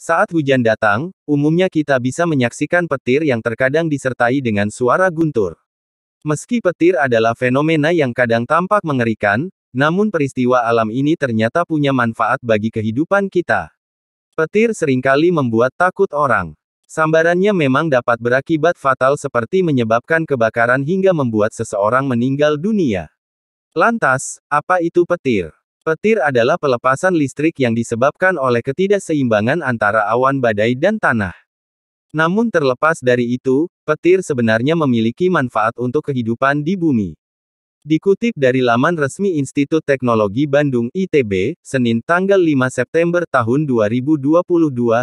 Saat hujan datang, umumnya kita bisa menyaksikan petir yang terkadang disertai dengan suara guntur. Meski petir adalah fenomena yang kadang tampak mengerikan, namun peristiwa alam ini ternyata punya manfaat bagi kehidupan kita. Petir seringkali membuat takut orang. Sambarannya memang dapat berakibat fatal seperti menyebabkan kebakaran hingga membuat seseorang meninggal dunia. Lantas, apa itu petir? Petir adalah pelepasan listrik yang disebabkan oleh ketidakseimbangan antara awan badai dan tanah. Namun terlepas dari itu, petir sebenarnya memiliki manfaat untuk kehidupan di bumi. Dikutip dari laman resmi Institut Teknologi Bandung ITB, Senin tanggal 5 September tahun 2022,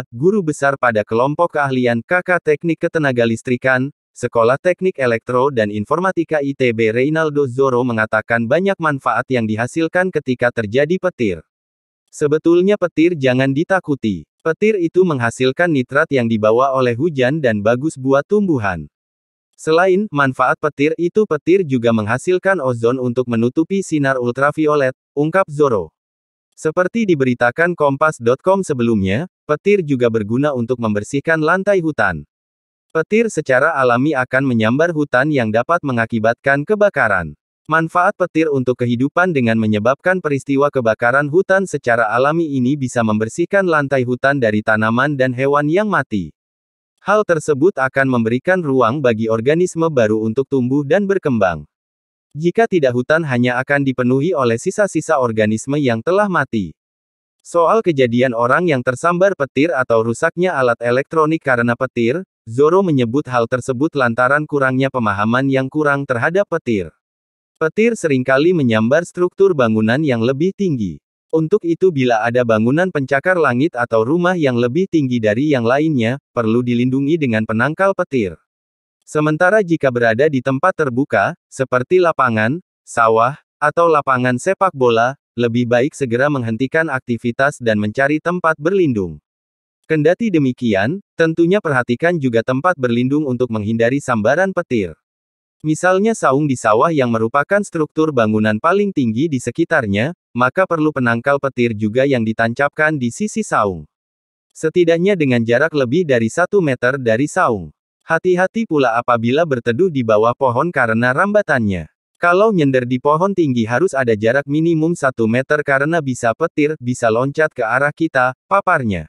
Guru Besar pada Kelompok Keahlian Kakak Teknik Ketenagalistrikan, Sekolah Teknik Elektro dan Informatika ITB Reinaldo Zoro mengatakan banyak manfaat yang dihasilkan ketika terjadi petir. Sebetulnya petir jangan ditakuti. Petir itu menghasilkan nitrat yang dibawa oleh hujan dan bagus buat tumbuhan. Selain manfaat petir itu petir juga menghasilkan ozon untuk menutupi sinar ultraviolet, ungkap Zoro. Seperti diberitakan kompas.com sebelumnya, petir juga berguna untuk membersihkan lantai hutan. Petir secara alami akan menyambar hutan yang dapat mengakibatkan kebakaran. Manfaat petir untuk kehidupan dengan menyebabkan peristiwa kebakaran hutan secara alami ini bisa membersihkan lantai hutan dari tanaman dan hewan yang mati. Hal tersebut akan memberikan ruang bagi organisme baru untuk tumbuh dan berkembang. Jika tidak hutan hanya akan dipenuhi oleh sisa-sisa organisme yang telah mati. Soal kejadian orang yang tersambar petir atau rusaknya alat elektronik karena petir, Zoro menyebut hal tersebut lantaran kurangnya pemahaman yang kurang terhadap petir. Petir seringkali menyambar struktur bangunan yang lebih tinggi. Untuk itu bila ada bangunan pencakar langit atau rumah yang lebih tinggi dari yang lainnya, perlu dilindungi dengan penangkal petir. Sementara jika berada di tempat terbuka, seperti lapangan, sawah, atau lapangan sepak bola, lebih baik segera menghentikan aktivitas dan mencari tempat berlindung. Kendati demikian, tentunya perhatikan juga tempat berlindung untuk menghindari sambaran petir. Misalnya saung di sawah yang merupakan struktur bangunan paling tinggi di sekitarnya, maka perlu penangkal petir juga yang ditancapkan di sisi saung. Setidaknya dengan jarak lebih dari 1 meter dari saung. Hati-hati pula apabila berteduh di bawah pohon karena rambatannya. Kalau nyender di pohon tinggi harus ada jarak minimum 1 meter karena bisa petir, bisa loncat ke arah kita, paparnya.